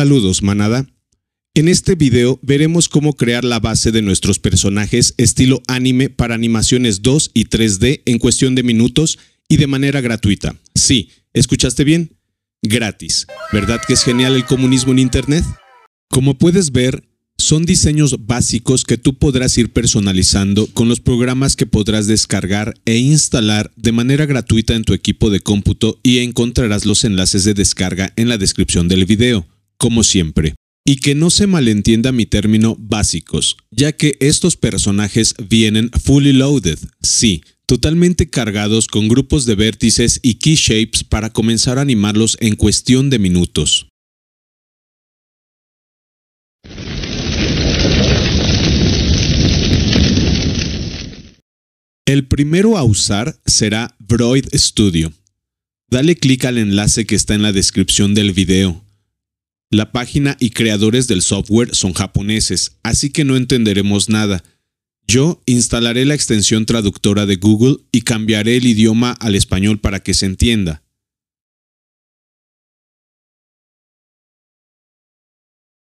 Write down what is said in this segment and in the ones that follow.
Saludos, manada. En este video veremos cómo crear la base de nuestros personajes estilo anime para animaciones 2 y 3D en cuestión de minutos y de manera gratuita. Sí, ¿escuchaste bien? Gratis. ¿Verdad que es genial el comunismo en Internet? Como puedes ver, son diseños básicos que tú podrás ir personalizando con los programas que podrás descargar e instalar de manera gratuita en tu equipo de cómputo y encontrarás los enlaces de descarga en la descripción del video como siempre. Y que no se malentienda mi término básicos, ya que estos personajes vienen fully loaded, sí, totalmente cargados con grupos de vértices y key shapes para comenzar a animarlos en cuestión de minutos. El primero a usar será Broid Studio. Dale clic al enlace que está en la descripción del video la página y creadores del software son japoneses, así que no entenderemos nada. Yo instalaré la extensión traductora de Google y cambiaré el idioma al español para que se entienda.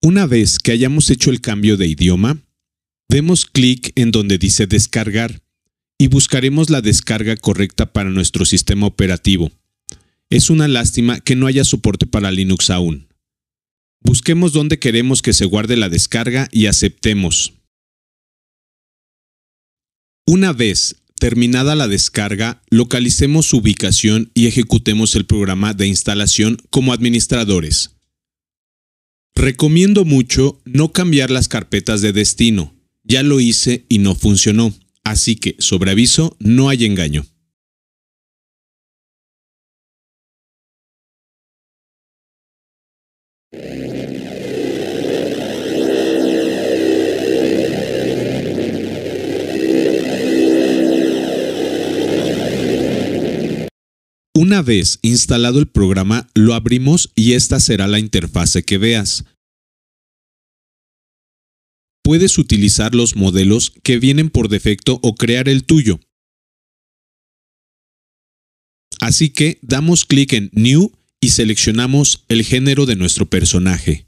Una vez que hayamos hecho el cambio de idioma, demos clic en donde dice descargar y buscaremos la descarga correcta para nuestro sistema operativo. Es una lástima que no haya soporte para Linux aún. Busquemos dónde queremos que se guarde la descarga y aceptemos. Una vez terminada la descarga, localicemos su ubicación y ejecutemos el programa de instalación como administradores. Recomiendo mucho no cambiar las carpetas de destino. Ya lo hice y no funcionó, así que sobre aviso no hay engaño. Una vez instalado el programa, lo abrimos y esta será la interfase que veas. Puedes utilizar los modelos que vienen por defecto o crear el tuyo. Así que damos clic en New y seleccionamos el género de nuestro personaje.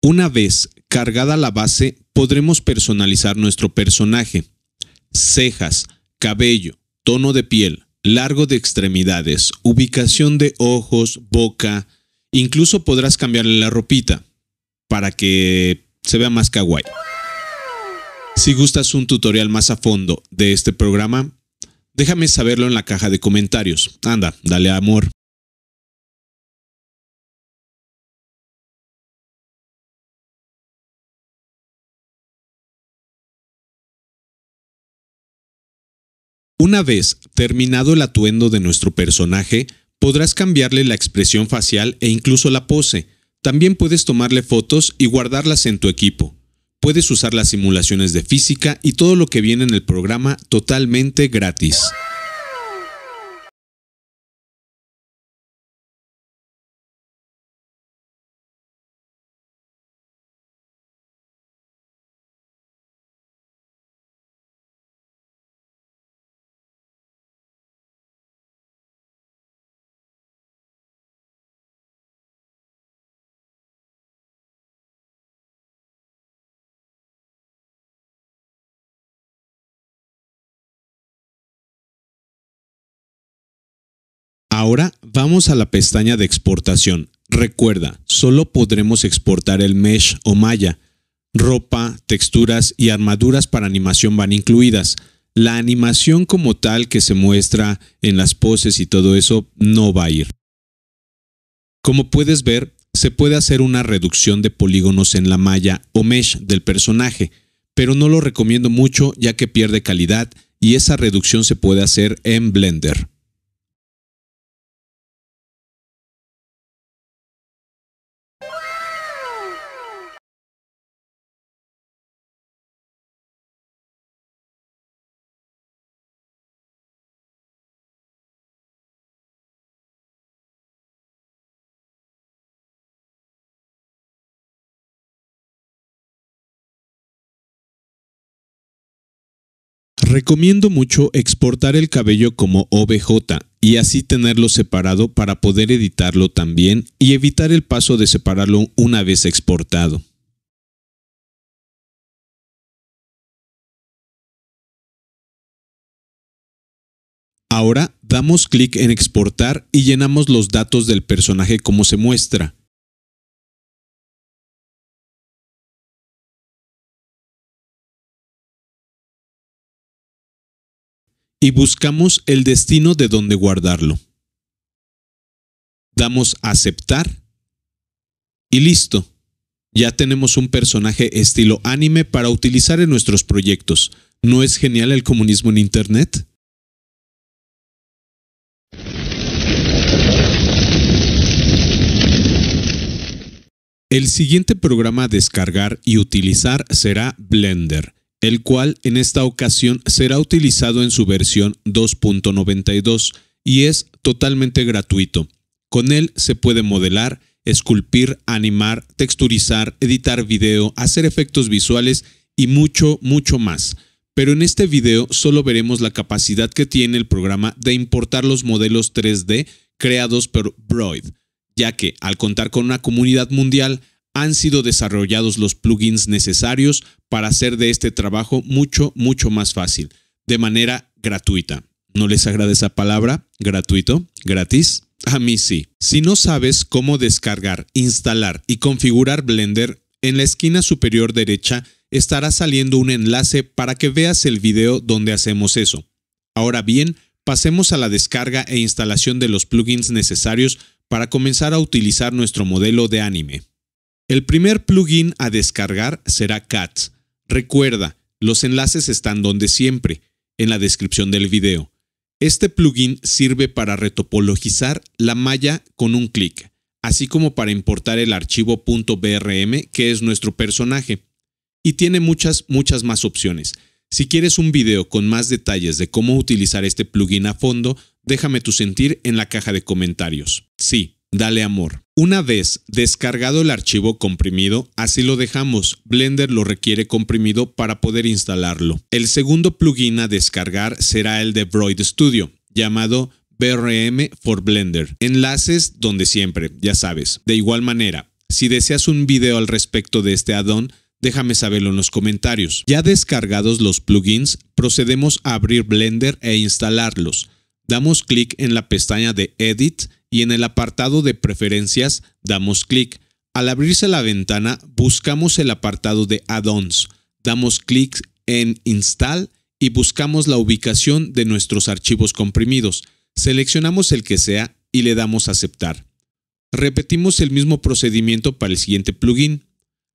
Una vez cargada la base, podremos personalizar nuestro personaje. Cejas, cabello, tono de piel, largo de extremidades, ubicación de ojos, boca, incluso podrás cambiarle la ropita para que se vea más kawaii. Si gustas un tutorial más a fondo de este programa, déjame saberlo en la caja de comentarios. Anda, dale amor. Una vez terminado el atuendo de nuestro personaje, podrás cambiarle la expresión facial e incluso la pose. También puedes tomarle fotos y guardarlas en tu equipo. Puedes usar las simulaciones de física y todo lo que viene en el programa totalmente gratis. Ahora vamos a la pestaña de exportación. Recuerda, solo podremos exportar el mesh o malla. Ropa, texturas y armaduras para animación van incluidas. La animación como tal que se muestra en las poses y todo eso no va a ir. Como puedes ver, se puede hacer una reducción de polígonos en la malla o mesh del personaje, pero no lo recomiendo mucho ya que pierde calidad y esa reducción se puede hacer en Blender. Recomiendo mucho exportar el cabello como OBJ y así tenerlo separado para poder editarlo también y evitar el paso de separarlo una vez exportado. Ahora damos clic en exportar y llenamos los datos del personaje como se muestra. y buscamos el destino de donde guardarlo. Damos aceptar y listo. Ya tenemos un personaje estilo anime para utilizar en nuestros proyectos. ¿No es genial el comunismo en Internet? El siguiente programa a descargar y utilizar será Blender el cual en esta ocasión será utilizado en su versión 2.92 y es totalmente gratuito. Con él se puede modelar, esculpir, animar, texturizar, editar video, hacer efectos visuales y mucho, mucho más. Pero en este video solo veremos la capacidad que tiene el programa de importar los modelos 3D creados por Broid, ya que al contar con una comunidad mundial, han sido desarrollados los plugins necesarios para hacer de este trabajo mucho, mucho más fácil, de manera gratuita. ¿No les agrada esa palabra? ¿Gratuito? ¿Gratis? A mí sí. Si no sabes cómo descargar, instalar y configurar Blender, en la esquina superior derecha estará saliendo un enlace para que veas el video donde hacemos eso. Ahora bien, pasemos a la descarga e instalación de los plugins necesarios para comenzar a utilizar nuestro modelo de anime. El primer plugin a descargar será Cats. Recuerda, los enlaces están donde siempre, en la descripción del video. Este plugin sirve para retopologizar la malla con un clic, así como para importar el archivo .brm que es nuestro personaje. Y tiene muchas, muchas más opciones. Si quieres un video con más detalles de cómo utilizar este plugin a fondo, déjame tu sentir en la caja de comentarios. Sí, Dale amor. Una vez descargado el archivo comprimido, así lo dejamos. Blender lo requiere comprimido para poder instalarlo. El segundo plugin a descargar será el de Broid Studio, llamado BRM for Blender. Enlaces donde siempre, ya sabes. De igual manera, si deseas un video al respecto de este add déjame saberlo en los comentarios. Ya descargados los plugins, procedemos a abrir Blender e instalarlos. Damos clic en la pestaña de Edit y en el apartado de preferencias damos clic. Al abrirse la ventana buscamos el apartado de add-ons, damos clic en install y buscamos la ubicación de nuestros archivos comprimidos. Seleccionamos el que sea y le damos aceptar. Repetimos el mismo procedimiento para el siguiente plugin,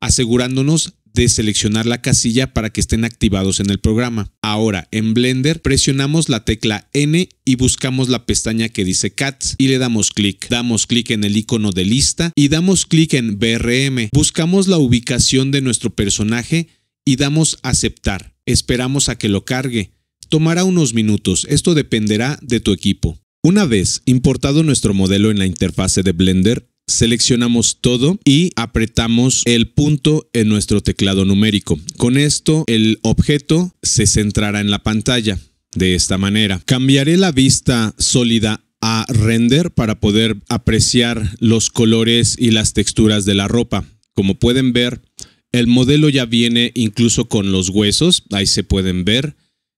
asegurándonos de seleccionar la casilla para que estén activados en el programa. Ahora, en Blender presionamos la tecla N y buscamos la pestaña que dice Cats y le damos clic. Damos clic en el icono de lista y damos clic en BRM. Buscamos la ubicación de nuestro personaje y damos aceptar. Esperamos a que lo cargue. Tomará unos minutos, esto dependerá de tu equipo. Una vez importado nuestro modelo en la interfase de Blender, seleccionamos todo y apretamos el punto en nuestro teclado numérico. Con esto el objeto se centrará en la pantalla de esta manera. Cambiaré la vista sólida a render para poder apreciar los colores y las texturas de la ropa. Como pueden ver, el modelo ya viene incluso con los huesos, ahí se pueden ver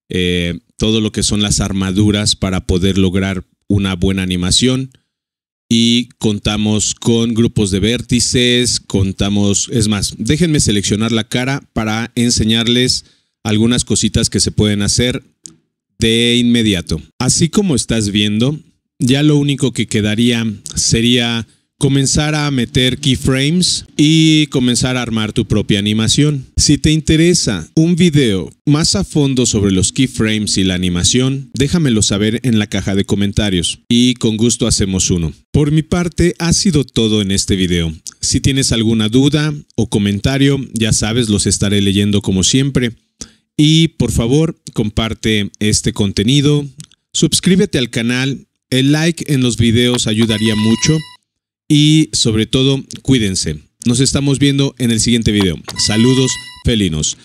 eh, todo lo que son las armaduras para poder lograr una buena animación y contamos con grupos de vértices, contamos, es más, déjenme seleccionar la cara para enseñarles algunas cositas que se pueden hacer de inmediato. Así como estás viendo, ya lo único que quedaría sería comenzar a meter keyframes y comenzar a armar tu propia animación. Si te interesa un video más a fondo sobre los keyframes y la animación, déjamelo saber en la caja de comentarios y con gusto hacemos uno. Por mi parte ha sido todo en este video. Si tienes alguna duda o comentario, ya sabes, los estaré leyendo como siempre. Y por favor, comparte este contenido, suscríbete al canal, el like en los videos ayudaría mucho y sobre todo, cuídense. Nos estamos viendo en el siguiente video. Saludos felinos.